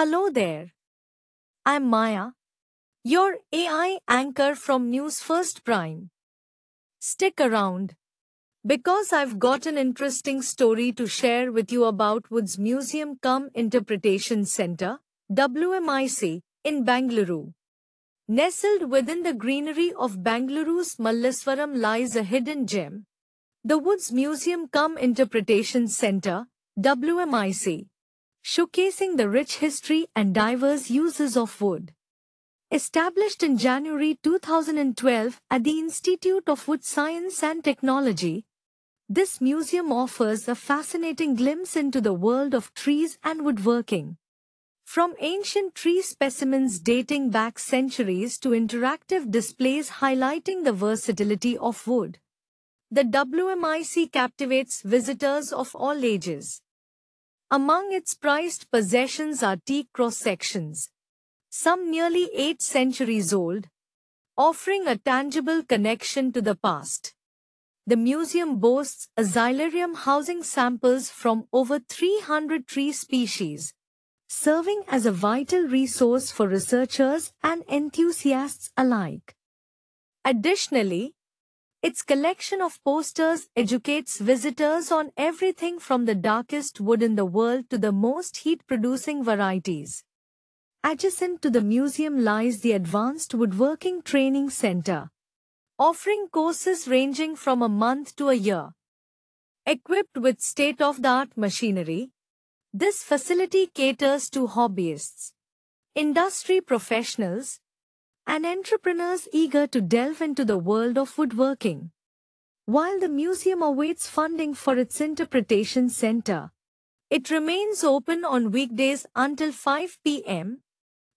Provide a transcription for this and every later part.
Hello there. I'm Maya, your AI anchor from News First Prime. Stick around because I've got an interesting story to share with you about Woods Museum Cum Interpretation Center, WMIC, in Bangalore. Nestled within the greenery of Bangalore's Mallaswaram lies a hidden gem. The Woods Museum Cum Interpretation Center, WMIC, showcasing the rich history and diverse uses of wood. Established in January 2012 at the Institute of Wood Science and Technology, this museum offers a fascinating glimpse into the world of trees and woodworking. From ancient tree specimens dating back centuries to interactive displays highlighting the versatility of wood. The WMIC captivates visitors of all ages. Among its prized possessions are teak cross-sections, some nearly eight centuries old, offering a tangible connection to the past. The museum boasts a xylarium housing samples from over 300 tree species, serving as a vital resource for researchers and enthusiasts alike. Additionally, its collection of posters educates visitors on everything from the darkest wood in the world to the most heat-producing varieties. Adjacent to the museum lies the Advanced Woodworking Training Center, offering courses ranging from a month to a year. Equipped with state-of-the-art machinery, this facility caters to hobbyists, industry professionals, and entrepreneurs eager to delve into the world of woodworking. While the museum awaits funding for its interpretation center, it remains open on weekdays until 5 p.m.,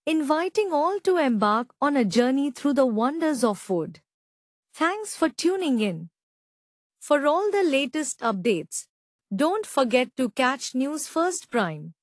inviting all to embark on a journey through the wonders of wood. Thanks for tuning in. For all the latest updates, don't forget to catch News First Prime.